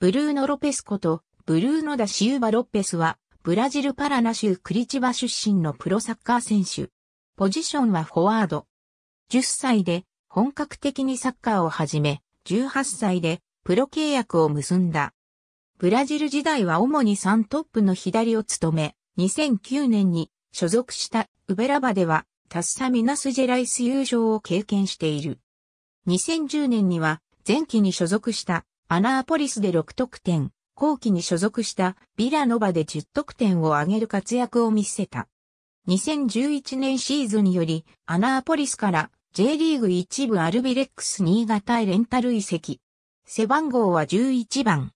ブルーノ・ロペスこと、ブルーノ・ダ・シウバ・ロペスは、ブラジル・パラナ州クリチバ出身のプロサッカー選手。ポジションはフォワード。10歳で本格的にサッカーを始め、18歳でプロ契約を結んだ。ブラジル時代は主に3トップの左を務め、2009年に所属したウベラバではタッサミナスジェライス優勝を経験している。2010年には前期に所属したアナーポリスで6得点、後期に所属したビラノバで10得点を挙げる活躍を見せた。2011年シーズンにより、アナーポリスから J リーグ一部アルビレックス新潟へレンタル移籍。背番号は11番。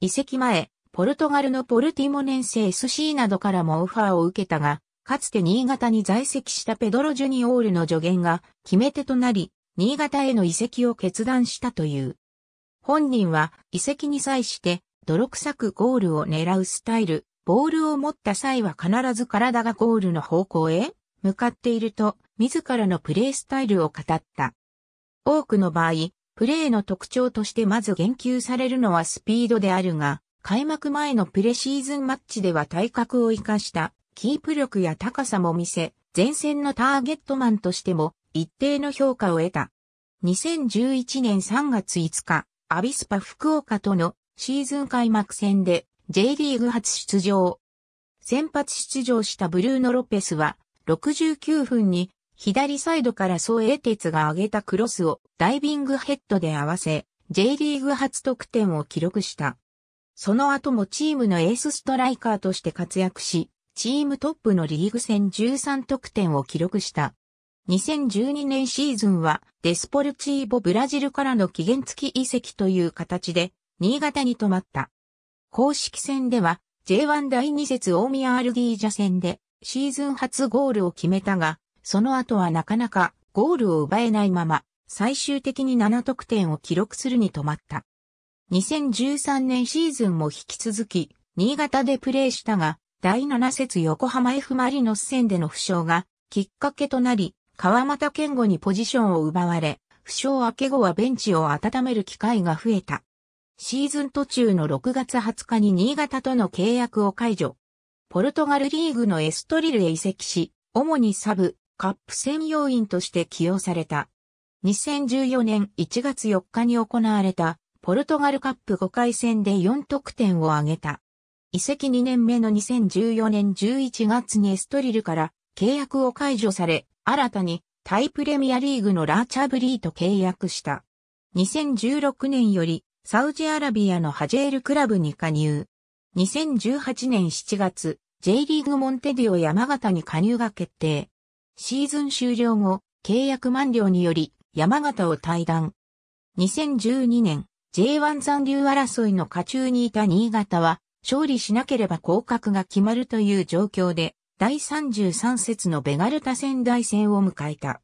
移籍前、ポルトガルのポルティモネンセ SC などからもオファーを受けたが、かつて新潟に在籍したペドロ・ジュニオールの助言が決め手となり、新潟への移籍を決断したという。本人は遺跡に際して泥臭くゴールを狙うスタイル、ボールを持った際は必ず体がゴールの方向へ向かっていると自らのプレースタイルを語った。多くの場合、プレーの特徴としてまず言及されるのはスピードであるが、開幕前のプレシーズンマッチでは体格を活かしたキープ力や高さも見せ、前線のターゲットマンとしても一定の評価を得た。2011年3月5日、アビスパ福岡とのシーズン開幕戦で J リーグ初出場。先発出場したブルーノ・ロペスは69分に左サイドから総英鉄が上げたクロスをダイビングヘッドで合わせ J リーグ初得点を記録した。その後もチームのエースストライカーとして活躍し、チームトップのリーグ戦13得点を記録した。2012年シーズンはデスポルチーボブラジルからの期限付き移籍という形で新潟に泊まった。公式戦では J1 第2節大宮アルディージャ戦でシーズン初ゴールを決めたが、その後はなかなかゴールを奪えないまま最終的に7得点を記録するに止まった。2013年シーズンも引き続き新潟でプレーしたが、第7節横浜 F マリノス戦での負傷がきっかけとなり、川又健吾にポジションを奪われ、負傷明け後はベンチを温める機会が増えた。シーズン途中の6月20日に新潟との契約を解除。ポルトガルリーグのエストリルへ移籍し、主にサブ、カップ専用員として起用された。2014年1月4日に行われた、ポルトガルカップ5回戦で4得点を挙げた。移籍2年目の2014年11月にエストリルから契約を解除され、新たにタイプレミアリーグのラーチャブリーと契約した。2016年よりサウジアラビアのハジェールクラブに加入。2018年7月、J リーグモンテディオ山形に加入が決定。シーズン終了後、契約満了により山形を退団。2012年、J1 残留争いの下中にいた新潟は、勝利しなければ降格が決まるという状況で、第33節のベガルタ仙台戦を迎えた。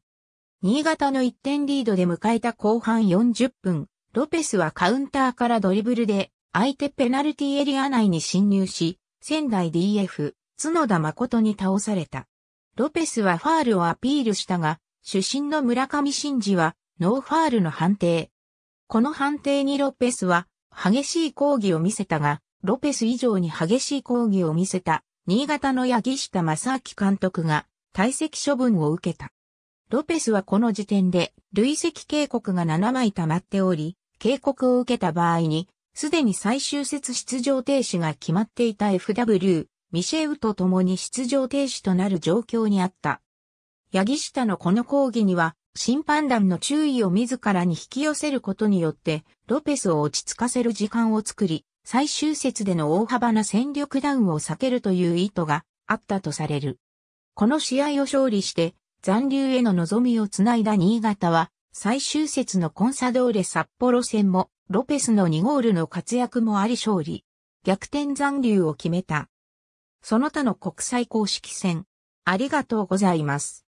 新潟の1点リードで迎えた後半40分、ロペスはカウンターからドリブルで相手ペナルティエリア内に侵入し、仙台 DF、角田誠に倒された。ロペスはファールをアピールしたが、主審の村上真司はノーファールの判定。この判定にロペスは激しい抗議を見せたが、ロペス以上に激しい抗議を見せた新潟の八木下正明監督が退席処分を受けた。ロペスはこの時点で累積警告が7枚溜まっており、警告を受けた場合に、すでに最終節出場停止が決まっていた FW、ミシェウと共に出場停止となる状況にあった。八木下のこの抗議には、審判団の注意を自らに引き寄せることによって、ロペスを落ち着かせる時間を作り、最終節での大幅な戦力ダウンを避けるという意図があったとされる。この試合を勝利して残留への望みをつないだ新潟は最終節のコンサドーレ札幌戦もロペスの2ゴールの活躍もあり勝利。逆転残留を決めた。その他の国際公式戦。ありがとうございます。